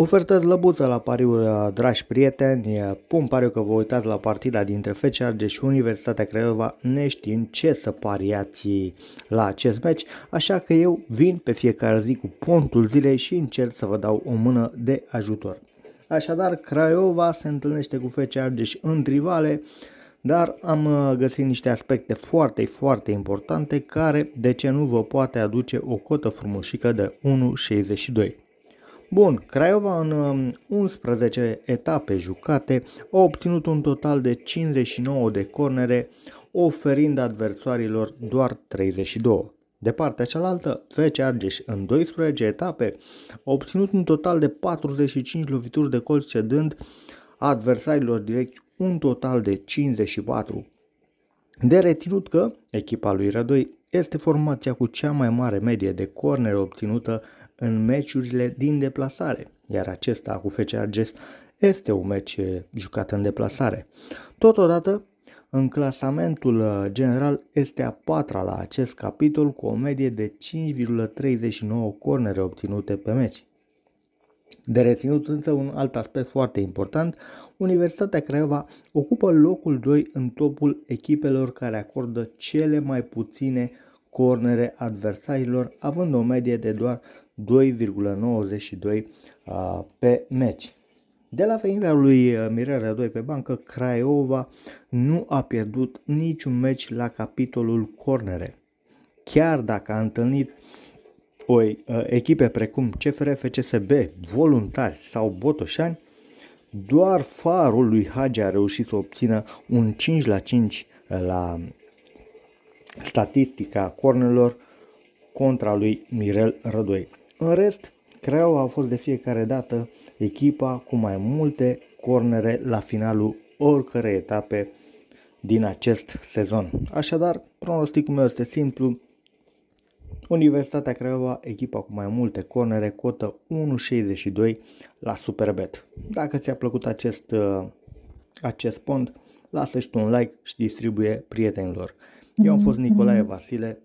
Ofertați slăbuță la pariuri, uh, dragi prieteni, uh, pun pariu că vă uitați la partida dintre Fece Arge și Universitatea Craiova neștiind ce să pariați la acest meci, așa că eu vin pe fiecare zi cu pontul zilei și încerc să vă dau o mână de ajutor. Așadar, Craiova se întâlnește cu FC Argeș în rivale, dar am uh, găsit niște aspecte foarte, foarte importante care, de ce nu, vă poate aduce o cotă frumoșică de 1,62. Bun, Craiova în 11 um, etape jucate a obținut un total de 59 de cornere, oferind adversarilor doar 32. De partea cealaltă, FC Argeș în 12 etape a obținut un total de 45 lovituri de colț cedând adversarilor direct un total de 54. De reținut că echipa lui Rădoi este formația cu cea mai mare medie de cornere obținută în meciurile din deplasare, iar acesta cu FC Argeș este un meci eh, jucat în deplasare. Totodată, în clasamentul eh, general este a patra la acest capitol cu o medie de 5,39 cornere obținute pe meci. De reținut însă un alt aspect foarte important, Universitatea Craiova ocupă locul 2 în topul echipelor care acordă cele mai puține cornere adversarilor, având o medie de doar 2,92 pe meci. De la venirea lui Mirarea 2 pe bancă, Craiova nu a pierdut niciun meci la capitolul cornere. Chiar dacă a întâlnit o echipe precum CFR, FCSB, Voluntari sau Botoșani, doar farul lui Hagi a reușit să obțină un 5 la 5 la statistica cornelor contra lui Mirel Rădoi. În rest, Craiova a fost de fiecare dată echipa cu mai multe cornere la finalul oricărei etape din acest sezon. Așadar, pronosticul meu este simplu. Universitatea Craiova, echipa cu mai multe cornere, cotă 1,62 la Superbet. Dacă ți-a plăcut acest, uh, acest pont, lasă și tu un like și distribuie prietenilor. Eu am mhm, fost Nicolae mhm. Vasile.